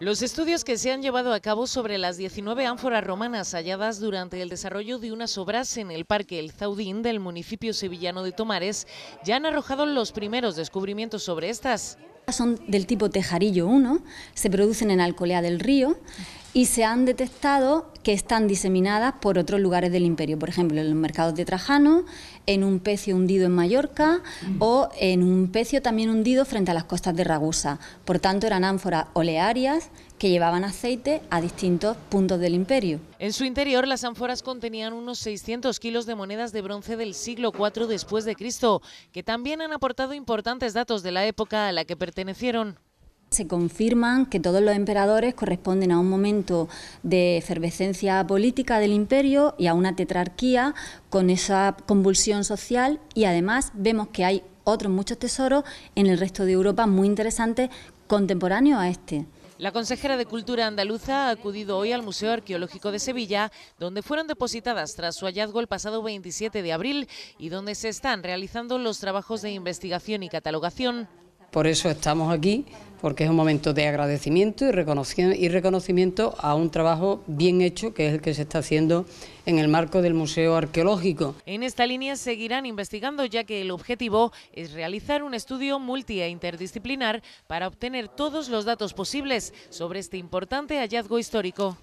Los estudios que se han llevado a cabo sobre las 19 ánforas romanas halladas durante el desarrollo de unas obras en el Parque El Zaudín del municipio sevillano de Tomares ya han arrojado los primeros descubrimientos sobre estas. Son del tipo tejarillo 1, se producen en Alcolea del Río y se han detectado que están diseminadas por otros lugares del imperio, por ejemplo, en los mercados de Trajano, en un pecio hundido en Mallorca mm. o en un pecio también hundido frente a las costas de Ragusa. Por tanto, eran ánforas olearias que llevaban aceite a distintos puntos del imperio. En su interior, las ánforas contenían unos 600 kilos de monedas de bronce del siglo IV después de Cristo, que también han aportado importantes datos de la época a la que pertenecieron. Se confirman que todos los emperadores corresponden a un momento de efervescencia política del imperio y a una tetrarquía con esa convulsión social y además vemos que hay otros muchos tesoros en el resto de Europa muy interesantes contemporáneos a este. La consejera de Cultura andaluza ha acudido hoy al Museo Arqueológico de Sevilla, donde fueron depositadas tras su hallazgo el pasado 27 de abril y donde se están realizando los trabajos de investigación y catalogación por eso estamos aquí, porque es un momento de agradecimiento y reconocimiento a un trabajo bien hecho, que es el que se está haciendo en el marco del Museo Arqueológico. En esta línea seguirán investigando, ya que el objetivo es realizar un estudio multi e interdisciplinar para obtener todos los datos posibles sobre este importante hallazgo histórico.